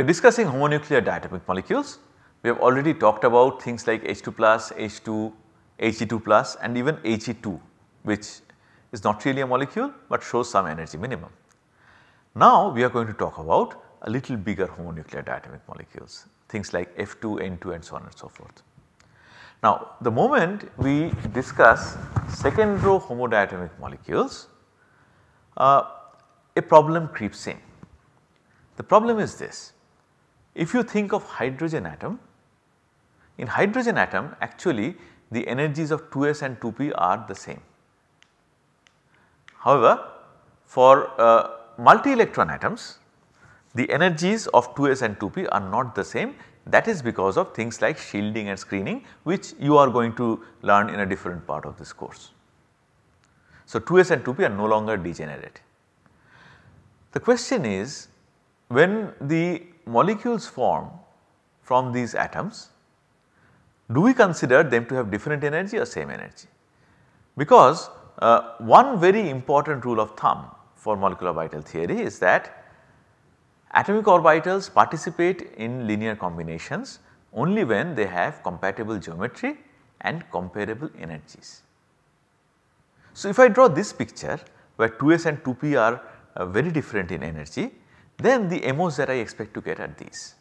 We are discussing homonuclear diatomic molecules. We have already talked about things like H2 plus, H2, He2 plus and even He2 which is not really a molecule but shows some energy minimum. Now we are going to talk about a little bigger homonuclear diatomic molecules things like F2, N2 and so on and so forth. Now the moment we discuss second row homodiatomic molecules uh, a problem creeps in. The problem is this if you think of hydrogen atom, in hydrogen atom actually the energies of 2s and 2p are the same. However, for uh, multi electron atoms the energies of 2s and 2p are not the same that is because of things like shielding and screening which you are going to learn in a different part of this course. So, 2s and 2p are no longer degenerate. The question is when the molecules form from these atoms, do we consider them to have different energy or same energy? Because uh, one very important rule of thumb for molecular orbital theory is that atomic orbitals participate in linear combinations only when they have compatible geometry and comparable energies. So, if I draw this picture where 2s and 2p are uh, very different in energy then the MOs that I expect to get at these.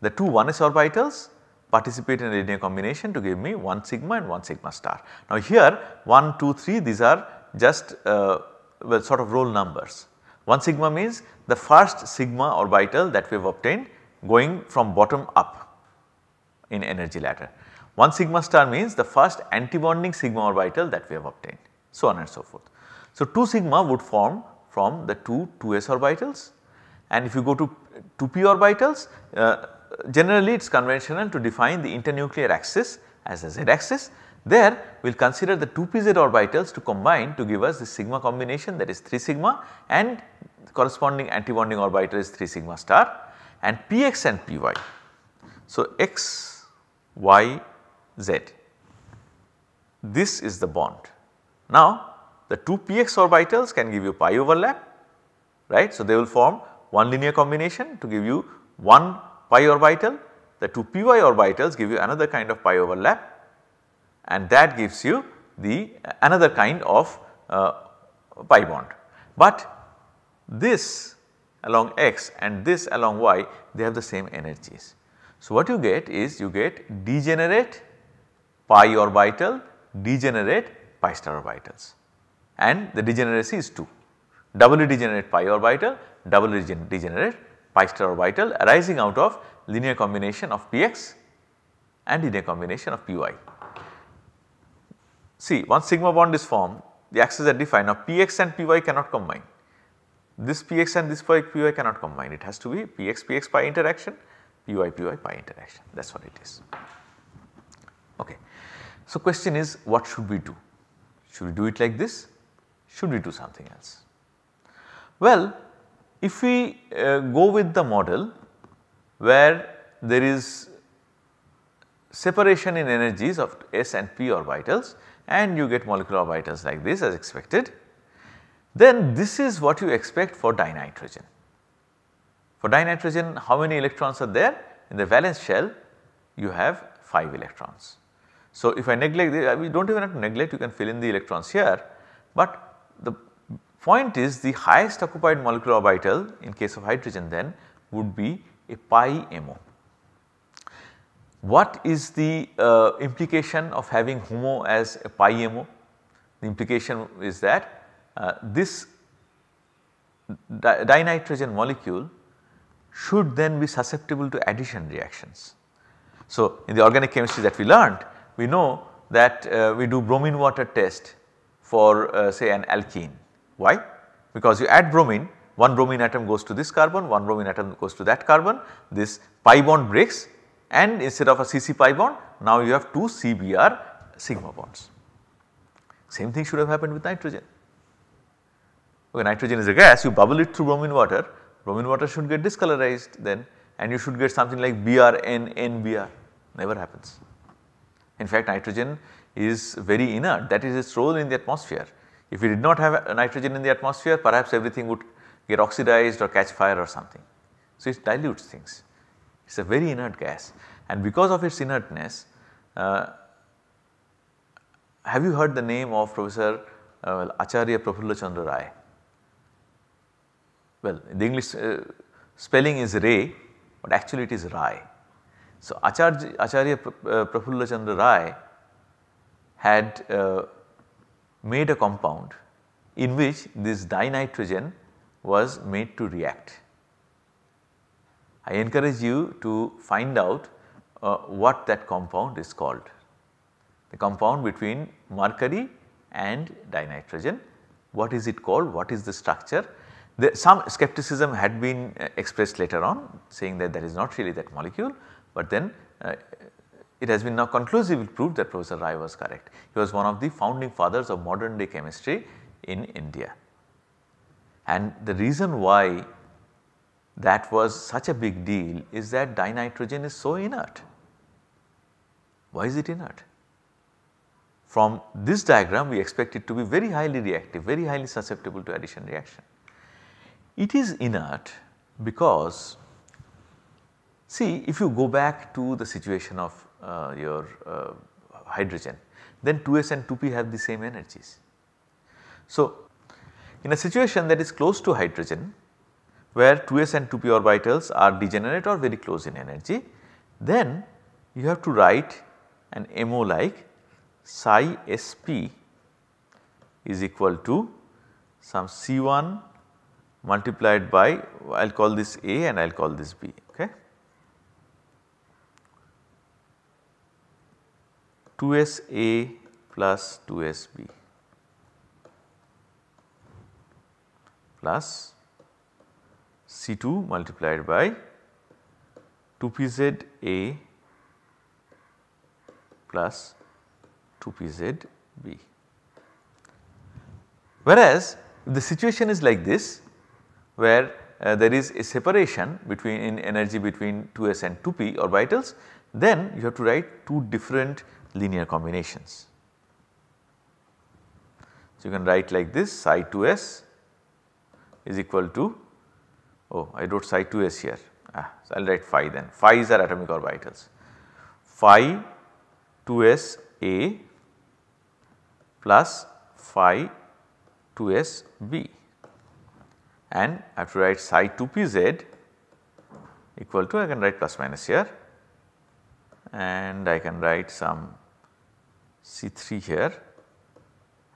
The two 1s orbitals participate in a linear combination to give me 1 sigma and 1 sigma star. Now here 1, 2, 3 these are just uh, well sort of roll numbers. 1 sigma means the first sigma orbital that we have obtained going from bottom up in energy ladder. 1 sigma star means the first antibonding sigma orbital that we have obtained so on and so forth. So 2 sigma would form from the two 2s orbitals and if you go to 2p orbitals uh, generally it is conventional to define the internuclear axis as the z axis. There we will consider the 2pz orbitals to combine to give us the sigma combination that is 3 sigma and corresponding antibonding orbital is 3 sigma star and px and py. So, x, y, z this is the bond. Now, the 2 px orbitals can give you pi overlap right. So, they will form one linear combination to give you one pi orbital, the 2 py orbitals give you another kind of pi overlap and that gives you the uh, another kind of uh, pi bond. But this along x and this along y they have the same energies. So, what you get is you get degenerate pi orbital, degenerate pi star orbitals and the degeneracy is 2. Doubly degenerate pi orbital, doubly degenerate pi star orbital arising out of linear combination of px and linear combination of py. See once sigma bond is formed the axes are defined now px and py cannot combine. This px and this py, py cannot combine it has to be px px pi interaction py py pi interaction that is what it is. Okay. So, question is what should we do? Should we do it like this should we do something else? Well, if we uh, go with the model where there is separation in energies of s and p orbitals and you get molecular orbitals like this as expected, then this is what you expect for dinitrogen. For dinitrogen how many electrons are there? In the valence shell you have 5 electrons. So, if I neglect we do not even have to neglect you can fill in the electrons here, but the point is the highest occupied molecular orbital in case of hydrogen then would be a pi MO. What is the uh, implication of having HOMO as a pi MO? The implication is that uh, this di dinitrogen molecule should then be susceptible to addition reactions. So, in the organic chemistry that we learned, we know that uh, we do bromine water test for uh, say an alkene. Why? Because you add bromine, one bromine atom goes to this carbon, one bromine atom goes to that carbon, this pi bond breaks and instead of a CC pi bond, now you have two CBr sigma bonds. Same thing should have happened with nitrogen. Okay, nitrogen is a gas, you bubble it through bromine water, bromine water should get discolorized then and you should get something like n NBr, never happens. In fact, nitrogen is very inert that is its role in the atmosphere. If we did not have nitrogen in the atmosphere perhaps everything would get oxidized or catch fire or something. So, it dilutes things it is a very inert gas and because of its inertness uh, have you heard the name of Professor uh, Acharya Prafulla Chandra Rai? Well the English uh, spelling is Ray but actually it is Rai. So Acharya, Acharya uh, Prafulla Chandra Rai had uh, made a compound in which this dinitrogen was made to react. I encourage you to find out uh, what that compound is called, the compound between mercury and dinitrogen. What is it called? What is the structure? The, some skepticism had been uh, expressed later on saying that that is not really that molecule, but then uh, it has been now conclusively proved that Professor Rai was correct. He was one of the founding fathers of modern day chemistry in India. And the reason why that was such a big deal is that dinitrogen is so inert. Why is it inert? From this diagram we expect it to be very highly reactive, very highly susceptible to addition reaction. It is inert because See if you go back to the situation of uh, your uh, hydrogen then 2s and 2p have the same energies. So in a situation that is close to hydrogen where 2s and 2p orbitals are degenerate or very close in energy then you have to write an MO like psi sp is equal to some C1 multiplied by I will call this A and I will call this B 2SA plus 2SB plus C2 multiplied by 2PZA plus 2PZB. Whereas, the situation is like this where uh, there is a separation between in energy between 2s and 2p orbitals then you have to write two different linear combinations. So, you can write like this psi 2 s is equal to oh I wrote psi 2 s here ah, so I will write phi then phi's are atomic orbitals phi 2 s a plus phi 2 s b and I have to write psi 2 p z equal to I can write plus minus here and I can write some C3 here.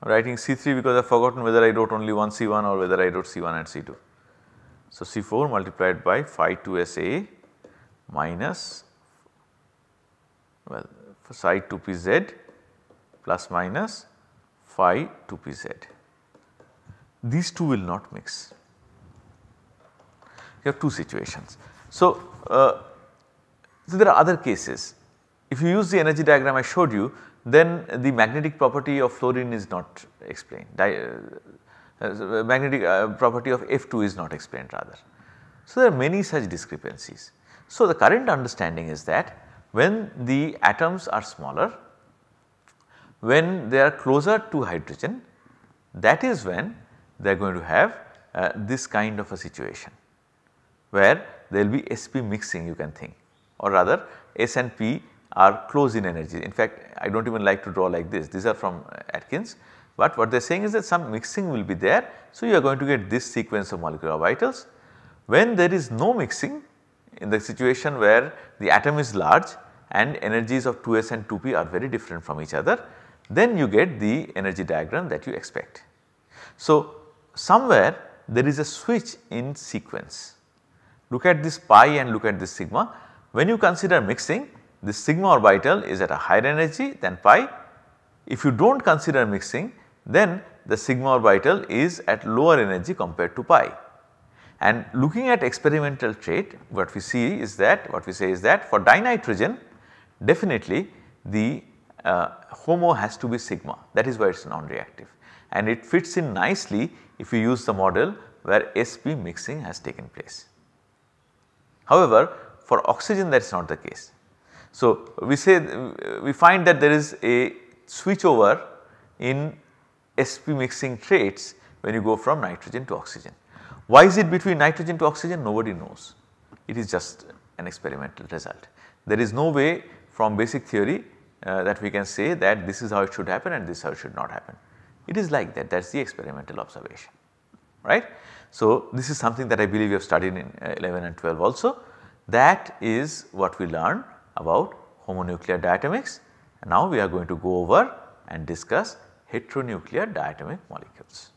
I am writing C3 because I have forgotten whether I wrote only one C1 or whether I wrote C1 and C2. So, C4 multiplied by phi 2 SA minus well psi 2 PZ plus minus phi 2 PZ. These two will not mix. You have two situations. So, uh, so there are other cases. If you use the energy diagram I showed you, then the magnetic property of fluorine is not explained, uh, uh, magnetic uh, property of F2 is not explained rather. So, there are many such discrepancies. So, the current understanding is that when the atoms are smaller, when they are closer to hydrogen that is when they are going to have uh, this kind of a situation where there will be sp mixing you can think or rather s and p are close in energy. In fact, I do not even like to draw like this, these are from Atkins. But what they are saying is that some mixing will be there. So, you are going to get this sequence of molecular orbitals. When there is no mixing in the situation where the atom is large and energies of 2s and 2p are very different from each other, then you get the energy diagram that you expect. So, somewhere there is a switch in sequence. Look at this pi and look at this sigma. When you consider mixing, this sigma orbital is at a higher energy than pi. If you do not consider mixing then the sigma orbital is at lower energy compared to pi. And looking at experimental trait what we see is that what we say is that for dinitrogen definitely the uh, HOMO has to be sigma that is why it is non-reactive and it fits in nicely if you use the model where sp mixing has taken place. However, for oxygen that is not the case. So, we say we find that there is a switchover in sp mixing traits when you go from nitrogen to oxygen. Why is it between nitrogen to oxygen nobody knows it is just an experimental result. There is no way from basic theory uh, that we can say that this is how it should happen and this how it should not happen. It is like that that is the experimental observation right. So, this is something that I believe we have studied in uh, 11 and 12 also that is what we learn about homonuclear diatomics. Now we are going to go over and discuss heteronuclear diatomic molecules.